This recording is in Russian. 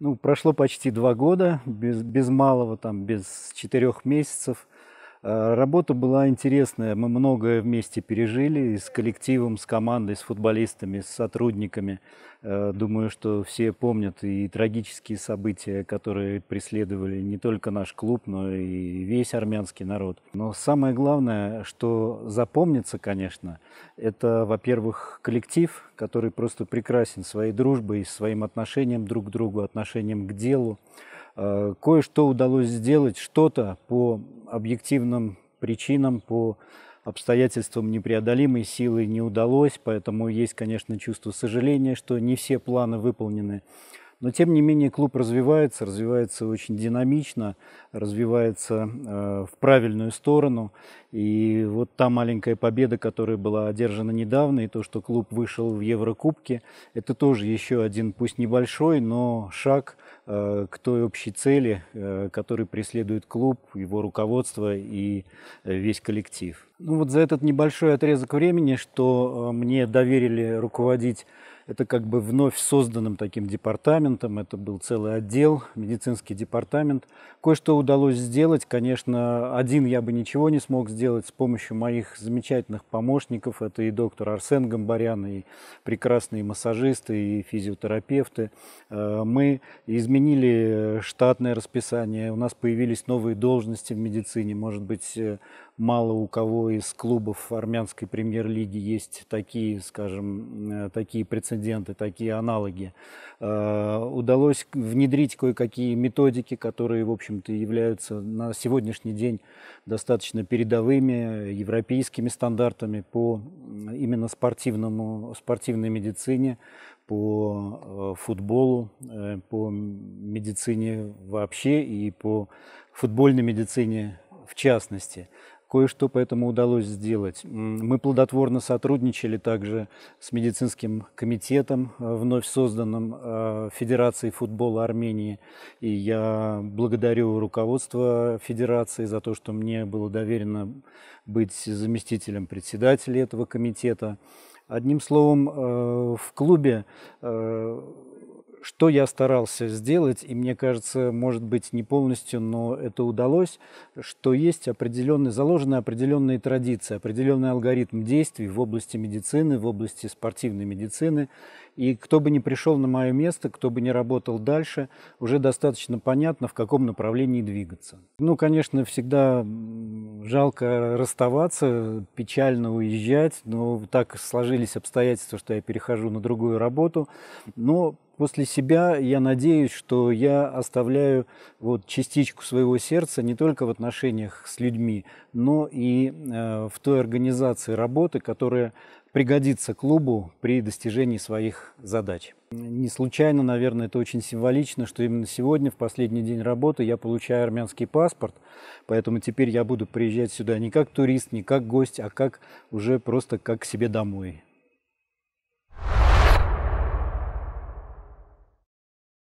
Ну, прошло почти два года, без, без малого, там, без четырех месяцев. А, работа была интересная, мы многое вместе пережили с коллективом, с командой, с футболистами, с сотрудниками. А, думаю, что все помнят и трагические события, которые преследовали не только наш клуб, но и весь армянский народ. Но самое главное, что запомнится, конечно, это, во-первых, коллектив, который просто прекрасен своей дружбой, своим отношением друг к другу, отношением к делу. Э, кое-что удалось сделать, что-то по объективным причинам, по обстоятельствам непреодолимой силы не удалось, поэтому есть, конечно, чувство сожаления, что не все планы выполнены. Но, тем не менее, клуб развивается, развивается очень динамично, развивается э, в правильную сторону. И вот та маленькая победа, которая была одержана недавно, и то, что клуб вышел в Еврокубке, это тоже еще один, пусть небольшой, но шаг э, к той общей цели, э, который преследует клуб, его руководство и э, весь коллектив. Ну вот за этот небольшой отрезок времени, что э, мне доверили руководить это как бы вновь созданным таким департаментом, это был целый отдел, медицинский департамент. Кое-что удалось сделать, конечно, один я бы ничего не смог сделать с помощью моих замечательных помощников. Это и доктор Арсен Гамбарян, и прекрасные массажисты, и физиотерапевты. Э, мы изменили штатное расписание, у нас появились новые должности в медицине, может быть, э, мало у кого из клубов армянской премьер-лиги есть такие, скажем, э, такие прецеденты прецеденты, такие аналоги. Э, удалось внедрить кое-какие методики, которые, в общем-то, являются на сегодняшний день достаточно передовыми европейскими стандартами по именно спортивному, спортивной медицине, по э, футболу, э, по медицине вообще и по футбольной медицине в частности. Кое-что поэтому удалось сделать. Мы плодотворно сотрудничали также с медицинским комитетом, э, вновь созданным э, Федерацией футбола Армении. И я благодарю руководство Федерации за то, что мне было доверено быть заместителем председателя этого комитета. Одним словом, э, в клубе что я старался сделать, и мне кажется, может быть, не полностью, но это удалось, что есть определенные, заложены определенные традиции, определенный алгоритм действий в области медицины, в области спортивной медицины. И кто бы ни пришел на мое место, кто бы ни работал дальше, уже достаточно понятно, в каком направлении двигаться. Ну, конечно, всегда жалко расставаться, печально уезжать, но так сложились обстоятельства, что я перехожу на другую работу. Но после себя я надеюсь, что я оставляю вот частичку своего сердца не только в отношениях с людьми, но и э, в той организации работы, которая пригодится клубу при достижении своих задач. Не случайно, наверное, это очень символично, что именно сегодня, в последний день работы, я получаю армянский паспорт, поэтому теперь я буду приезжать сюда не как турист, не как гость, а как уже просто как к себе домой.